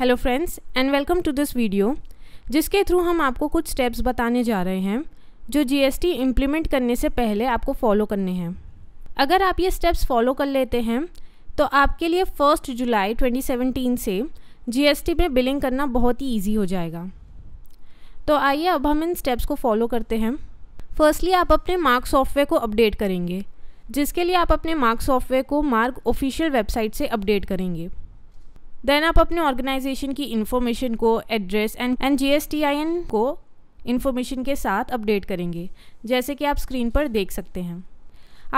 hello friends and welcome to this video जिसके through हम आपको कुछ स्टेप्स बताने जा रहे हैं जो जीएसटी इम्प्लीमेंट करने से पहले आपको फॉलो करने हैं अगर आप ये स्टेप्स फॉलो कर लेते हैं तो आपके लिए फ़र्स्ट जुलाई 2017 से जीएसटी में बिलिंग करना बहुत ही ईजी हो जाएगा तो आइए अब हम इन स्टेप्स को फॉलो करते हैं फर्स्टली आप अपने मार्क सॉफ्टवेयर को अपडेट करेंगे जिसके लिए आप अपने मार्क सॉफ्टवेयर को मार्क ऑफिशियल वेबसाइट से अपडेट करेंगे देन आप अपने ऑर्गेनाइजेशन की इन्फॉर्मेशन को एड्रेस एंड एंड एन को इन्फॉर्मेशन के साथ अपडेट करेंगे जैसे कि आप स्क्रीन पर देख सकते हैं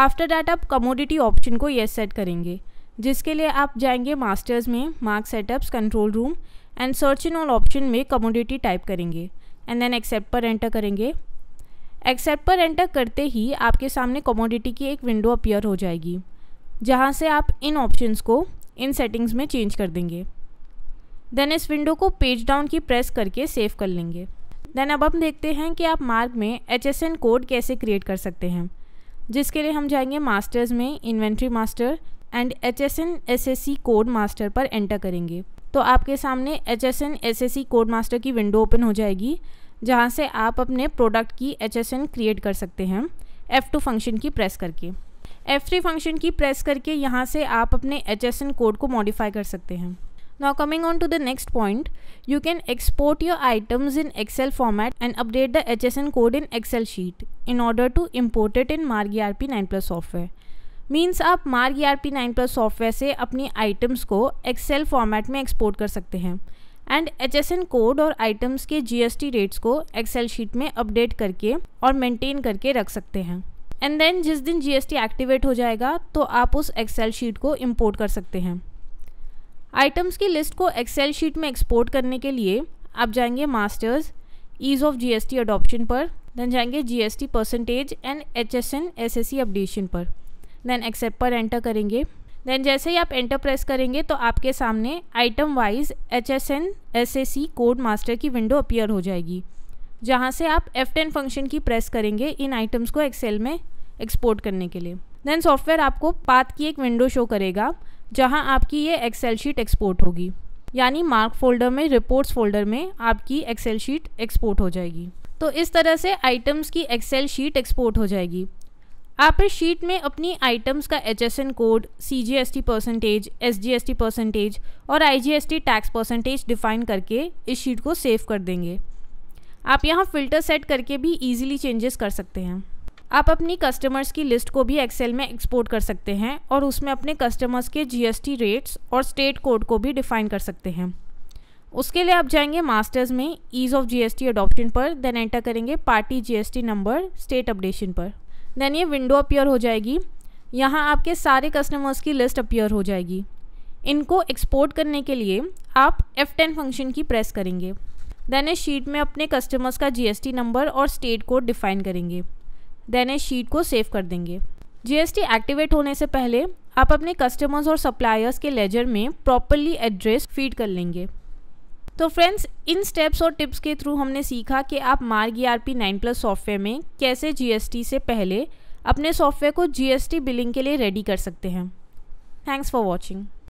आफ्टर डैट आप कमोडिटी ऑप्शन को येस yes सेट करेंगे जिसके लिए आप जाएंगे मास्टर्स में Marg setups control room and search in all option में कमोडिटी टाइप करेंगे एंड देन एक्सेप्ट पर एंटर करेंगे एक्सेप्ट पर एंटर करते ही आपके सामने कमोडिटी की एक विंडो अपीयर हो जाएगी जहाँ से आप इन ऑप्शंस को इन सेटिंग्स में चेंज कर देंगे देन इस विंडो को पेज डाउन की प्रेस करके सेव कर लेंगे देन अब हम देखते हैं कि आप मार्ग में एच कोड कैसे क्रिएट कर सकते हैं जिसके लिए हम जाएंगे मास्टर्स में inventory master and H S N S S C code master पर एंटर करेंगे तो आपके सामने H S N S S C code master की विंडो ओपन हो जाएगी जहाँ से आप अपने प्रोडक्ट की एच एस एन क्रिएट कर सकते हैं F two function key press करके एफ फंक्शन की प्रेस करके यहाँ से आप अपने एच एस एन कोड को मॉडिफाई कर सकते हैं now coming on to the next point you can export your items in Excel format and update the H S N code in Excel sheet in order to import it in Marg R P nine plus software means आप Marg R P nine plus software से अपनी items को Excel format में export कर सकते हैं and H S N code और items के जी एस टी रेट्स को एक्सेल शीट में अपडेट करके और मेनटेन करके रख सकते हैं एंड देन जिस दिन जी एक्टिवेट हो जाएगा तो आप उस एक्सेल शीट को इम्पोर्ट कर सकते हैं आइटम्स की लिस्ट को एक्सेल शीट में एक्सपोर्ट करने के लिए आप जाएंगे masters ease of G T adoption पर देन जाएंगे G S T percentage and H S N S S C updation पर देन एक्सेप्ट पर एंटर करेंगे देन जैसे ही आप एंटर प्रेस करेंगे तो आपके सामने item wise H S N S S C code master की विंडो अपीयर हो जाएगी जहाँ से आप F10 फंक्शन की प्रेस करेंगे इन आइटम्स को एक्सेल में एक्सपोर्ट करने के लिए देन सॉफ्टवेयर आपको पाथ की एक विंडो शो करेगा जहाँ आपकी ये एक्सेल शीट एक्सपोर्ट होगी यानी मार्क फोल्डर में रिपोर्ट्स फोल्डर में आपकी एक्सेल शीट एक्सपोर्ट हो जाएगी तो इस तरह से आइटम्स की एक्सेल शीट एक्सपोर्ट हो जाएगी आप इस शीट में अपनी आइटम्स का H S N code C G S T percentage S G S T percentage और I G S T tax percentage define करके इस शीट को सेव कर देंगे आप यहाँ फ़िल्टर सेट करके भी ईजिली चेंजेस कर सकते हैं आप अपनी कस्टमर्स की लिस्ट को भी एक्सेल में एक्सपोर्ट कर सकते हैं और उसमें अपने कस्टमर्स के जीएसटी रेट्स और स्टेट कोड को भी डिफाइन कर सकते हैं उसके लिए आप जाएंगे मास्टर्स में ईज़ ऑफ जीएसटी अडॉप्शन पर देन एंटर करेंगे party GST number state updation पर देन ये विंडो अपीयर हो जाएगी यहाँ आपके सारे कस्टमर्स की लिस्ट अपीयर हो जाएगी इनको एक्सपोर्ट करने के लिए आप एफ़ फंक्शन की प्रेस करेंगे देन इस शीट में अपने कस्टमर्स का जीएसटी नंबर और स्टेट कोड डिफाइन करेंगे देन इस शीट को सेव कर देंगे जीएसटी एक्टिवेट होने से पहले आप अपने कस्टमर्स और सप्लायर्स के लेजर में प्रॉपरली एड्रेस फीड कर लेंगे तो फ्रेंड्स इन स्टेप्स और टिप्स के थ्रू हमने सीखा कि आप Marg E R P nine plus software में कैसे जीएसटी से पहले अपने सॉफ्टवेयर को जीएसटी बिलिंग के लिए रेडी कर सकते हैं थैंक्स फॉर वॉचिंग